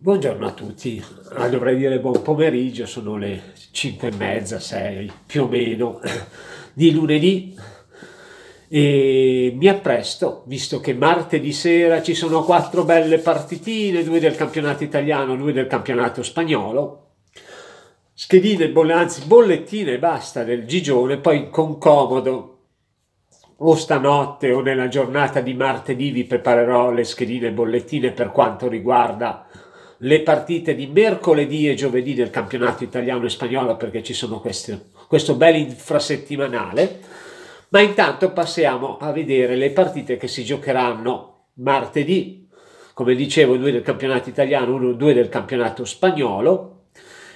Buongiorno a tutti, ah, dovrei dire buon pomeriggio, sono le 5 e mezza, 6 più o meno di lunedì e mi appresto, visto che martedì sera ci sono quattro belle partitine, due del campionato italiano, due del campionato spagnolo, schedine, bolle, anzi bollettine e basta del Gigione, poi con comodo o stanotte o nella giornata di martedì vi preparerò le schedine e bollettine per quanto riguarda le partite di mercoledì e giovedì del campionato italiano e spagnolo perché ci sono queste, questo bel infrasettimanale, ma intanto passiamo a vedere le partite che si giocheranno martedì, come dicevo due del campionato italiano, uno due del campionato spagnolo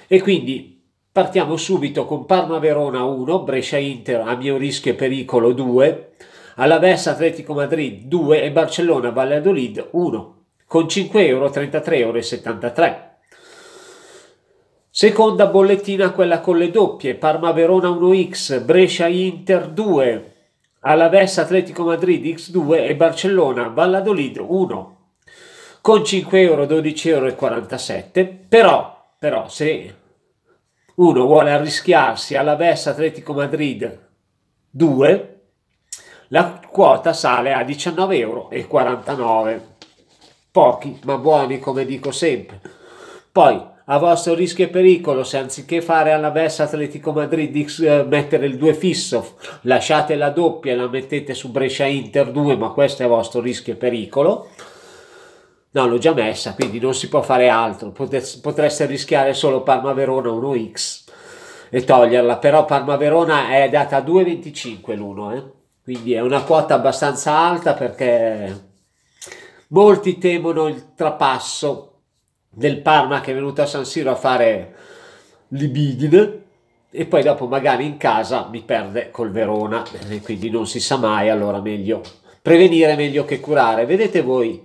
e quindi partiamo subito con Parma-Verona 1, Brescia-Inter a mio rischio e pericolo 2, Alaves Atletico Madrid 2 e Barcellona Valladolid 1 con 5,33 euro. Seconda bollettina quella con le doppie, Parma-Verona 1x, Brescia-Inter 2, Alaves Atletico Madrid x2 e Barcellona Valladolid 1, con 5,12 euro. Però, però, se uno vuole arrischiarsi Alaves Atletico Madrid 2, la quota sale a 19,49 euro pochi ma buoni come dico sempre. Poi, a vostro rischio e pericolo, se anziché fare alla Bessa Atletico Madrid eh, mettere il 2 fisso, lasciate la doppia e la mettete su Brescia Inter 2, ma questo è a vostro rischio e pericolo. No, l'ho già messa, quindi non si può fare altro. potreste rischiare solo Parma-Verona 1x e toglierla, però Parma-Verona è data a 2,25 l'1, eh? quindi è una quota abbastanza alta perché Molti temono il trapasso del Parma che è venuto a San Siro a fare libidine e poi dopo magari in casa mi perde col Verona, e quindi non si sa mai, allora meglio prevenire meglio che curare, vedete voi.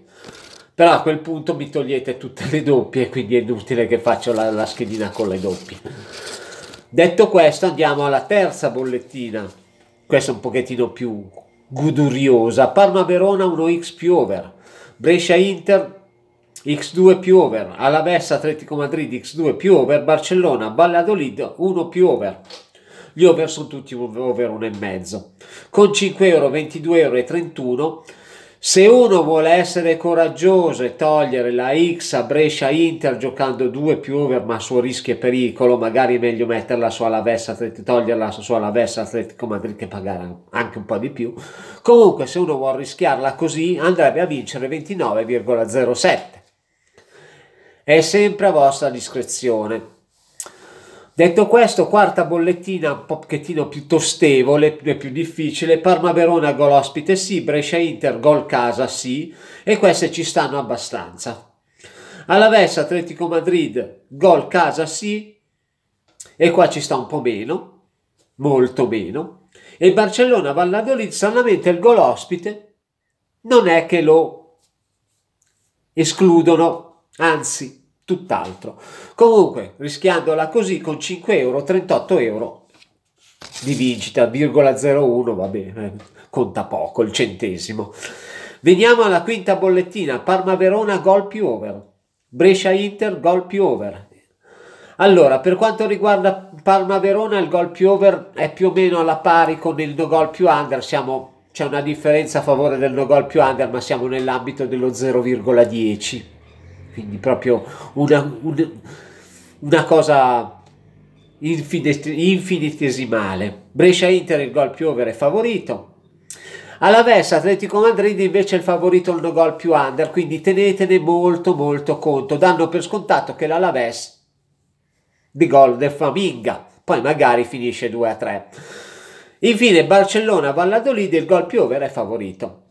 Però a quel punto mi togliete tutte le doppie, quindi è inutile che faccio la, la schedina con le doppie. Detto questo, andiamo alla terza bollettina. Questa è un pochettino più guduriosa. Parma-Verona 1x più over. Brescia-Inter x2 più over, Alaves Atletico Madrid x2 più over, Barcellona Valladolid 1 più over. Gli over sono tutti over 1,5. Con 5 euro, 22 euro e 31 se uno vuole essere coraggioso e togliere la X a Brescia Inter giocando 2 più over ma a suo rischio e pericolo, magari è meglio metterla su Alaves Atletico, toglierla su Alaves Atletico Madrid che pagare anche un po' di più. Comunque se uno vuole rischiarla così andrebbe a vincere 29,07. È sempre a vostra discrezione. Detto questo, quarta bollettina un pochettino più tostevole e più difficile, Parma-Verona gol ospite sì, Brescia-Inter gol casa sì, e queste ci stanno abbastanza. Alaves Atletico Madrid gol casa sì, e qua ci sta un po' meno, molto meno, e Barcellona-Valladolid stranamente il gol ospite non è che lo escludono, anzi tutt'altro. Comunque, rischiandola così con 5 euro, 38 euro di vincita, 0,01, va bene, eh, conta poco, il centesimo. Veniamo alla quinta bollettina, Parma-Verona gol più over, Brescia-Inter gol più over. Allora, per quanto riguarda Parma-Verona, il gol più over è più o meno alla pari con il no gol più under, siamo, c'è una differenza a favore del no gol più under, ma siamo nell'ambito dello 0,10 quindi proprio una, un, una cosa infinitesimale. Brescia-Inter il gol più over è favorito, Alla Alaves Atletico Madrid invece è il favorito il no gol più under, quindi tenetene molto molto conto, danno per scontato che l'Alaves di gol del Faminga, poi magari finisce 2 3. Infine Barcellona Valladolid il gol più over è favorito.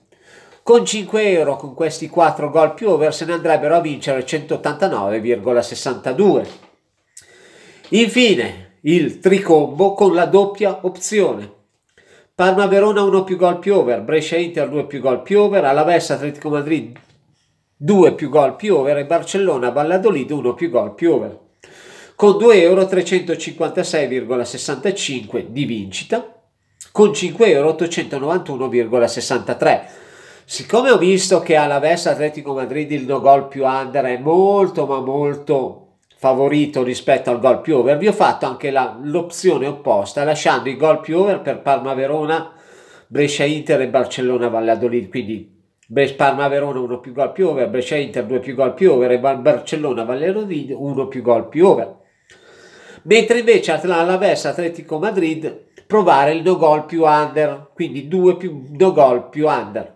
Con 5 euro, con questi 4 gol più over, se ne andrebbero a vincere 189,62. Infine, il tricombo con la doppia opzione. Parma-Verona 1 più gol più over, Brescia-Inter 2 più gol più over, Alavessa-Atletico Madrid 2 più gol più over e Barcellona-Valladolid 1 più gol più over. Con 2 euro 356,65 di vincita, con 5 euro 891,63 Siccome ho visto che alla Vesta Atletico Madrid il no gol più under è molto ma molto favorito rispetto al gol più over, vi ho fatto anche l'opzione opposta, lasciando i gol più over per Parma Verona, Brescia Inter e Barcellona Valladolid. Quindi Parma Verona 1 più gol più over, Brescia Inter 2 più gol più over e Barcellona Valladolid 1 più gol più over. Mentre invece alla Vesta Atletico Madrid provare il no gol più under, quindi 2 più no gol più under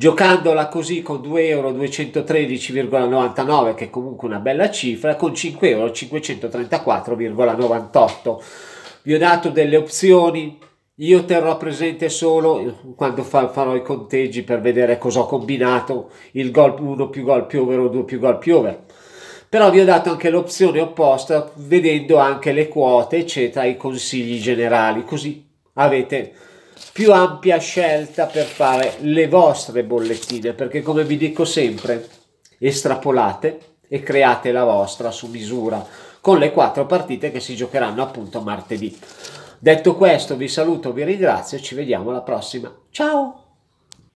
giocandola così con 2 euro 213,99 che è comunque una bella cifra con 5 euro 534,98 vi ho dato delle opzioni io terrò presente solo quando fa, farò i conteggi per vedere cosa ho combinato il gol 1 più gol più over o 2 più gol più over però vi ho dato anche l'opzione opposta vedendo anche le quote eccetera i consigli generali così avete più ampia scelta per fare le vostre bollettine, perché come vi dico sempre, estrapolate e create la vostra su misura con le quattro partite che si giocheranno appunto martedì. Detto questo, vi saluto, vi ringrazio e ci vediamo alla prossima. Ciao!